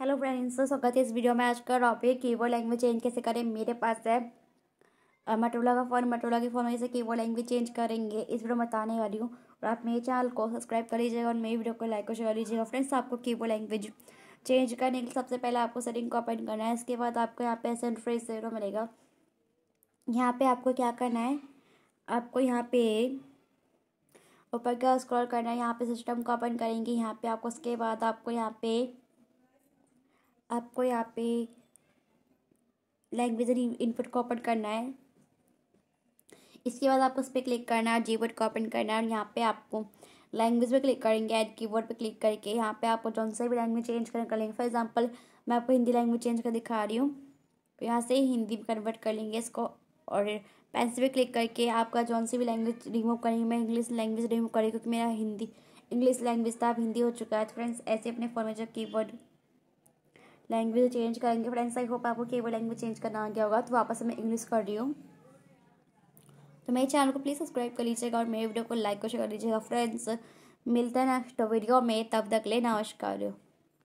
hello friends तो स्वागत है इस वीडियो में आज का टॉपिक कीबोर्ड लैंग्वेज चेंज कैसे करें मेरे पास है मटोला का फ़ोन मटोला के फ़ोन में से कीबोर्ड लैंग्वेज चेंज करेंगे इस वीडियो में बताने वाली हूँ और आप मेरे चैनल को सब्सक्राइब कर लीजिएगा और मेरी वीडियो को लाइक और शेयर लीजिएगा फ्रेंड्स आपको कीबोर्ड लैंग्वेज चेंज करने के लिए सबसे पहले आपको सेटिंग को ओपन करना है इसके बाद आपको यहाँ पे ऐसे फ्रेस जीरो मिलेगा यहाँ पर आपको क्या करना है आपको यहाँ पे ऊपर का स्क्रॉल करना है यहाँ पे सिस्टम को ओपन करेंगे यहाँ पे आपको उसके बाद आपको यहाँ पे आपको यहाँ पे लैंग्वेज इनपुट को ओपन करना है इसके बाद आपको उस पर क्लिक करना है जीवर्ड को ओपन करना है और यहाँ पे आपको लैंग्वेज पे क्लिक करेंगे ऐड कीवर्ड पे क्लिक करके यहाँ पे आपको जौन सा भी लैंग्वेज चेंज करना कर लेंगे फॉर एग्जांपल मैं आपको हिंदी लैंग्वेज चेंज कर दिखा रही हूँ तो यहाँ से हिंदी में कन्वर्ट कर लेंगे इसको और पेंसिल पे क्लिक करके आपका जौन सी भी लैंग्वेज रिमूव करेंगे मैं इंग्लिश लैंग्वेज रिमूव करेंगे क्योंकि मेरा हिंदी इंग्लिश लैंग्वेज था अब हिंदी हो चुका है तो फ्रेंड्स ऐसे अपने फोन में जो कीवर्ड लैंग्वेज चेंज करेंगे फ्रेंड्स आई होप आपको केवल लैंग्वेज चेंज करना आ गया होगा तो वापस मैं इंग्लिश कर रही हूँ तो मेरे चैनल को प्लीज़ सब्सक्राइब कर लीजिएगा और मेरे वीडियो को लाइक और शेयर कर लीजिएगा फ्रेंड्स मिलते हैं नेक्स्ट वीडियो में तब तक ले नमस्कार